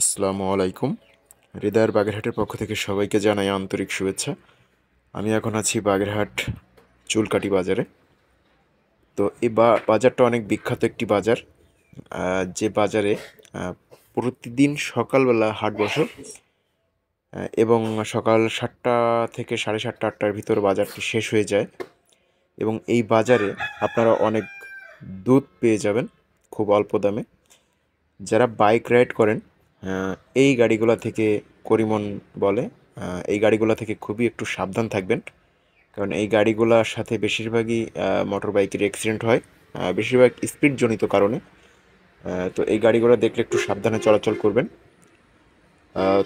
আসসালামু আলাইকুম হৃদয়ের বাগেরহাটের পক্ষ থেকে সবাইকে জানাই আন্তরিক শুভেচ্ছা আমি এখন আছি বাগেরহাট চুলকাটি বাজারে তো এই বাজারটা অনেক বিখ্যাত একটি বাজার যে বাজারে প্রতিদিন সকালবেলা হাট বসে এবং সকাল সাতটা থেকে সাড়ে সাতটা আটটার ভিতর বাজারটি শেষ হয়ে যায় এবং এই বাজারে আপনারা অনেক দুধ পেয়ে যাবেন খুব অল্প দামে যারা বাইক রাইড করেন এই গাড়িগুলো থেকে করিমন বলে এই গাড়িগুলো থেকে খুবই একটু সাবধান থাকবেন কারণ এই গাড়িগুলোর সাথে বেশিরভাগই মোটর বাইকের অ্যাক্সিডেন্ট হয় বেশিরভাগ স্পিডজনিত কারণে তো এই গাড়িগুলো দেখলে একটু সাবধানে চলাচল করবেন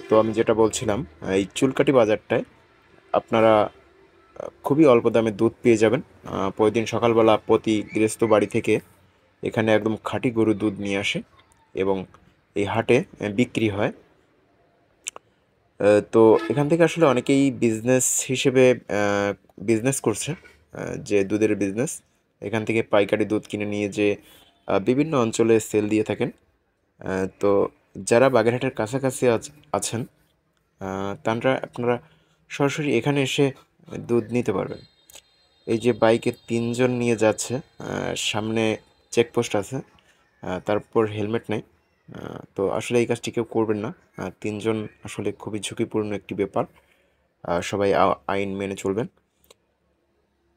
তো আমি যেটা বলছিলাম এই চুলকাটি বাজারটায় আপনারা খুবই অল্প দামে দুধ পেয়ে যাবেন প্রতিদিন সকালবেলা প্রতি গৃহস্থ বাড়ি থেকে এখানে একদম খাঁটি গরু দুধ নিয়ে আসে এবং এই হাটে বিক্রি হয় তো এখান থেকে আসলে অনেকেই বিজনেস হিসেবে বিজনেস করছে যে দুধের বিজনেস এখান থেকে পাইকারি দুধ কিনে নিয়ে যে বিভিন্ন অঞ্চলে সেল দিয়ে থাকেন তো যারা বাগেরহাটের কাছাকাছি আছেন তারা আপনারা সরাসরি এখানে এসে দুধ নিতে পারবেন এই যে বাইকে তিনজন নিয়ে যাচ্ছে সামনে চেকপোস্ট আছে তারপর হেলমেট নেই তো আসলে এই কাজটি কেউ করবেন না তিনজন আসলে খুবই ঝুঁকিপূর্ণ একটি ব্যাপার সবাই আইন মেনে চলবেন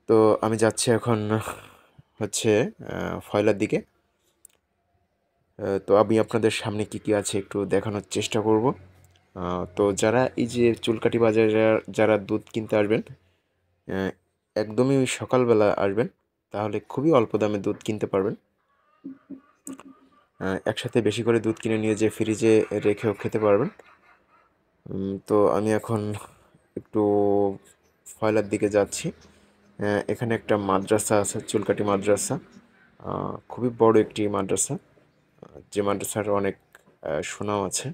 তো আমি যাচ্ছি এখন হচ্ছে ফয়লার দিকে তো আমি আপনাদের সামনে কি কি আছে একটু দেখানোর চেষ্টা করব তো যারা এই যে চুলকাটি বাজারে যারা দুধ কিনতে আসবেন একদমই সকালবেলা আসবেন তাহলে খুবই অল্প দামে দুধ কিনতে পারবেন একসাথে বেশি করে দুধ কিনে নিয়ে যে ফ্রিজে রেখেও খেতে পারবেন তো আমি এখন একটু ফয়লার দিকে যাচ্ছি এখানে একটা মাদ্রাসা আছে চুলকাটি মাদ্রাসা খুবই বড় একটি মাদ্রাসা যে মাদ্রাসার অনেক সুনাম আছে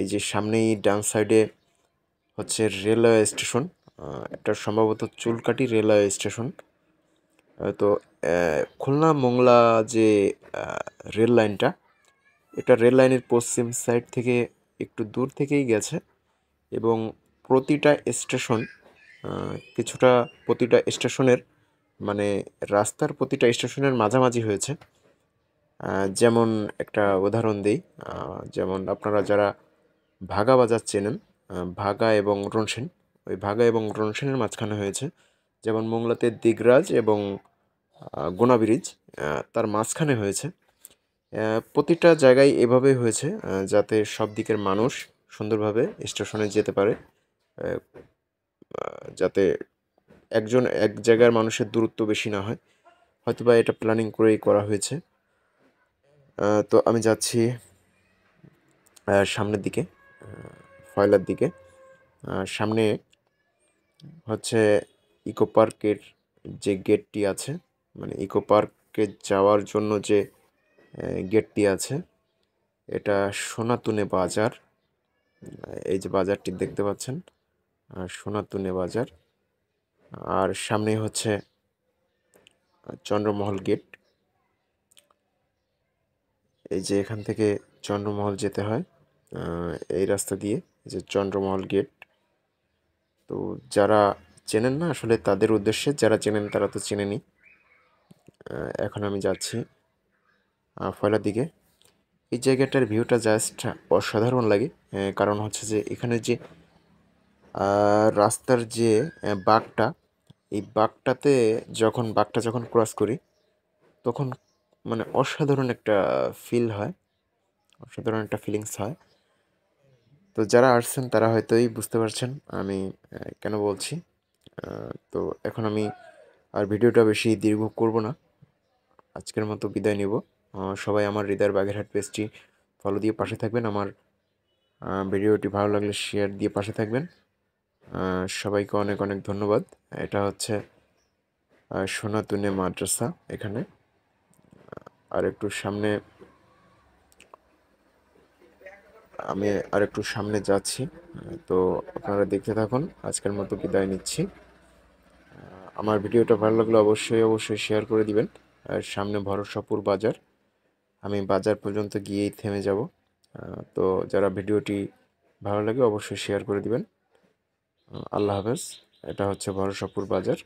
এই যে সামনেই ডান সাইডে হচ্ছে রেলওয়ে স্টেশন এটা সম্ভবত চুলকাটি রেলওয়ে স্টেশন তো খুলনা মোংলা যে রেল লাইনটা এটা রেল লাইনের পশ্চিম সাইড থেকে একটু দূর থেকেই গেছে এবং প্রতিটা স্টেশন কিছুটা প্রতিটা স্টেশনের মানে রাস্তার প্রতিটা স্টেশনের মাঝামাঝি হয়েছে যেমন একটা উদাহরণ দিই যেমন আপনারা যারা ভাগা বাজার চেনেন ভাগা এবং রনসেন ওই ভাগা এবং রনসেনের মাঝখানে হয়েছে যেমন মোংলাতে দিগরাজ এবং গোনা ব্রিজ তার মাঝখানে হয়েছে প্রতিটা জায়গায় এভাবে হয়েছে যাতে সব দিকের মানুষ সুন্দরভাবে স্টেশনে যেতে পারে যাতে একজন এক জায়গার মানুষের দূরত্ব বেশি না হয় হয়তো বা এটা প্ল্যানিং করেই করা হয়েছে তো আমি যাচ্ছি সামনের দিকে ফয়লার দিকে সামনে হচ্ছে ইকো পার্কের যে গেটটি আছে মানে ইকো পার্কে যাওয়ার জন্য যে গেটটি আছে এটা সোনাতুনে বাজার এই যে বাজারটি দেখতে পাচ্ছেন সোনাতুনে বাজার আর সামনে হচ্ছে চন্দ্রমহল গেট এই যে এখান থেকে চন্দ্রমহল যেতে হয় এই রাস্তা দিয়ে যে চন্দ্রমহল গেট তো যারা চেনেন না আসলে তাদের উদ্দেশ্যে যারা চেনেন তারা তো চেনেনি এখন আমি যাচ্ছি ফয়লার দিকে এই জায়গাটার ভিউটা জাস্ট অসাধারণ লাগে কারণ হচ্ছে যে এখানে যে রাস্তার যে বাঘটা এই বাঘটাতে যখন বাঘটা যখন ক্রস করি তখন মানে অসাধারণ একটা ফিল হয় অসাধারণ একটা ফিলিংস হয় তো যারা আসছেন তারা হয়তোই বুঝতে পারছেন আমি কেন বলছি তো এখন আমি আর ভিডিওটা বেশি দীর্ঘ করব না আজকের মতো বিদায় নেব সবাই আমার হৃদয়ের বাঘেরহাট পেজটি ফলো দিয়ে পাশে থাকবেন আমার ভিডিওটি ভালো লাগলে শেয়ার দিয়ে পাশে থাকবেন সবাইকে অনেক অনেক ধন্যবাদ এটা হচ্ছে সোনাতুনে মাদ্রাসা এখানে আর একটু সামনে আমি আর একটু সামনে যাচ্ছি তো আপনারা দেখতে থাকুন আজকের মতো বিদায় নিচ্ছি আমার ভিডিওটা ভালো লাগলে অবশ্যই অবশ্যই শেয়ার করে দিবেন সামনে ভরসাপুর বাজার আমি বাজার পর্যন্ত গিয়েই থেমে যাব তো যারা ভিডিওটি ভালো লাগে অবশ্যই শেয়ার করে দিবেন আল্লাহ হাফেজ এটা হচ্ছে ভরসাপুর বাজার